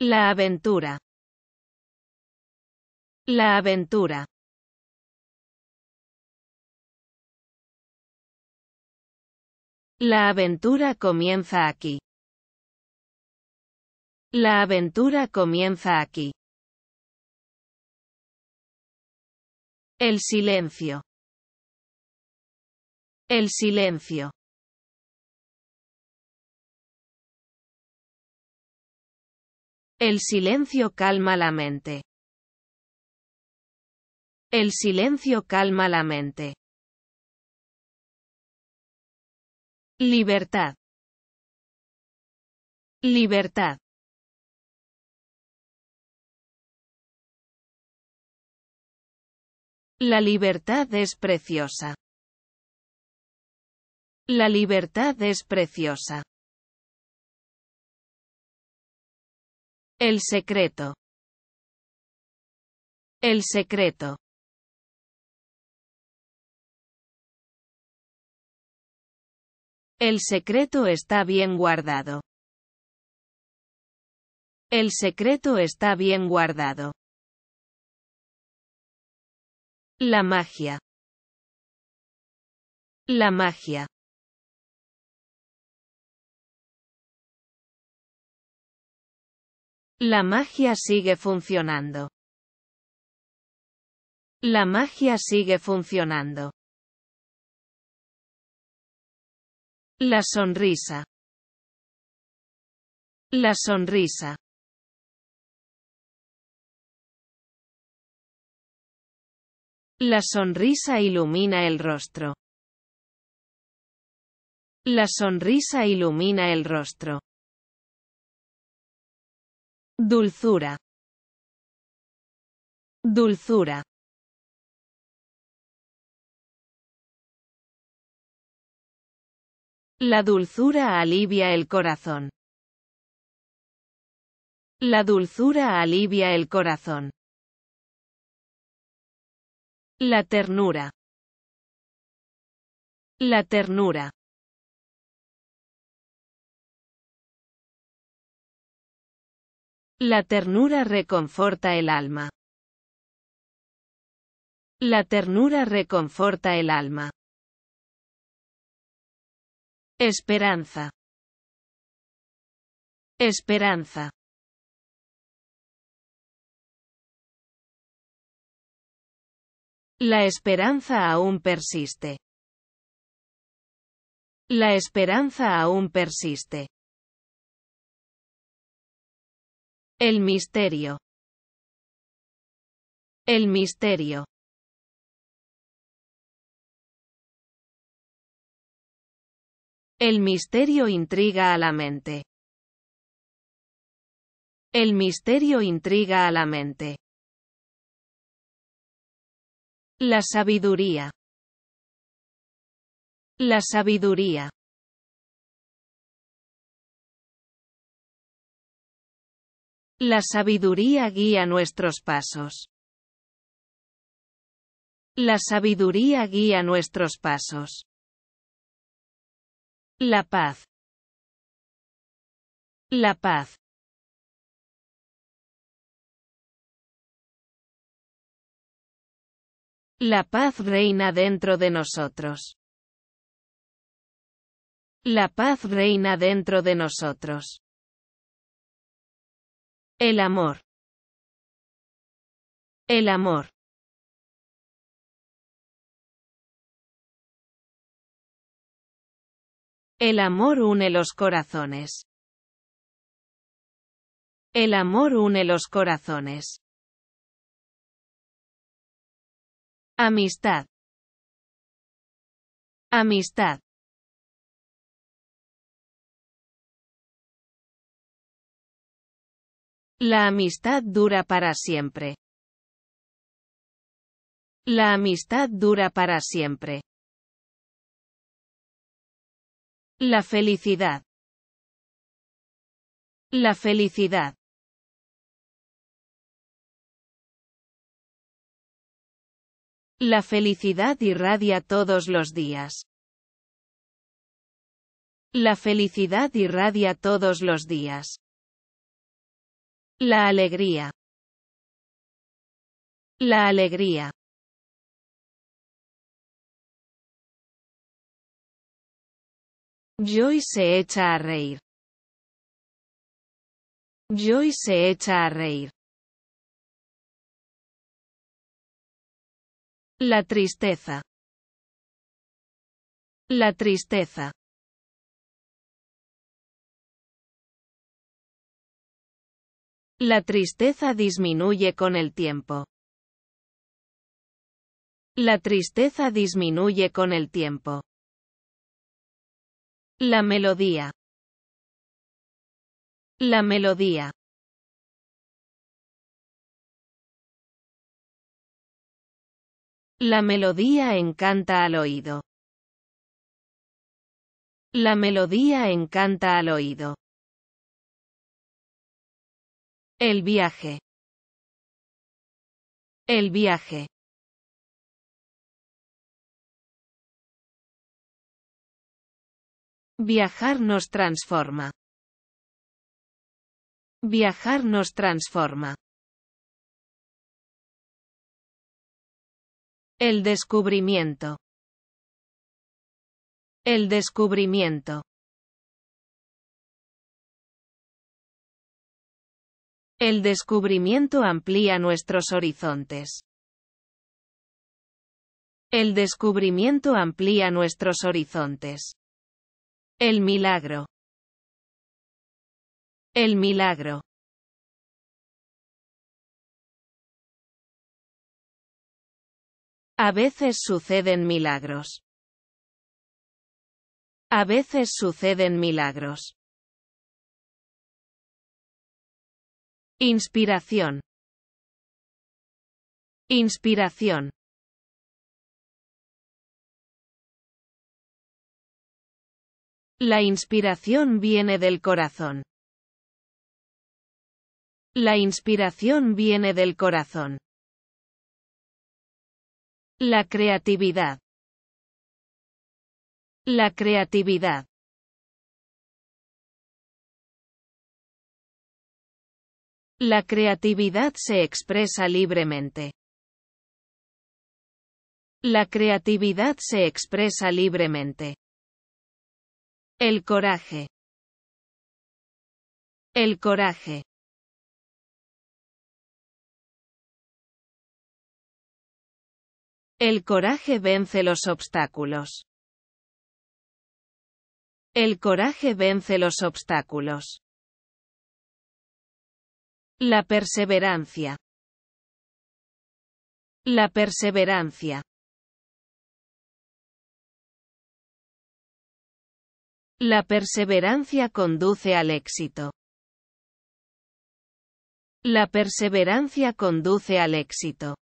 La aventura. La aventura. La aventura comienza aquí. La aventura comienza aquí. El silencio. El silencio. El silencio calma la mente. El silencio calma la mente. Libertad. Libertad. La libertad es preciosa. La libertad es preciosa. El secreto. El secreto. El secreto está bien guardado. El secreto está bien guardado. La magia. La magia. La magia sigue funcionando. La magia sigue funcionando. La sonrisa. La sonrisa. La sonrisa ilumina el rostro. La sonrisa ilumina el rostro. Dulzura. Dulzura. La dulzura alivia el corazón. La dulzura alivia el corazón. La ternura. La ternura. La ternura reconforta el alma. La ternura reconforta el alma. Esperanza. Esperanza. La esperanza aún persiste. La esperanza aún persiste. El misterio. El misterio. El misterio intriga a la mente. El misterio intriga a la mente. La sabiduría. La sabiduría. La sabiduría guía nuestros pasos. La sabiduría guía nuestros pasos. La paz. La paz. La paz reina dentro de nosotros. La paz reina dentro de nosotros. El amor. El amor. El amor une los corazones. El amor une los corazones. Amistad. Amistad. La amistad dura para siempre. La amistad dura para siempre. La felicidad. La felicidad. La felicidad irradia todos los días. La felicidad irradia todos los días. La alegría. La alegría. Joy se echa a reír. Joy se echa a reír. La tristeza. La tristeza. La tristeza disminuye con el tiempo. La tristeza disminuye con el tiempo. La melodía. La melodía. La melodía encanta al oído. La melodía encanta al oído. El viaje. El viaje. Viajar nos transforma. Viajar nos transforma. El descubrimiento. El descubrimiento. El descubrimiento amplía nuestros horizontes. El descubrimiento amplía nuestros horizontes. El milagro. El milagro. A veces suceden milagros. A veces suceden milagros. Inspiración. Inspiración. La inspiración viene del corazón. La inspiración viene del corazón. La creatividad. La creatividad. La creatividad se expresa libremente. La creatividad se expresa libremente. El coraje. El coraje. El coraje vence los obstáculos. El coraje vence los obstáculos. La perseverancia. La perseverancia. La perseverancia conduce al éxito. La perseverancia conduce al éxito.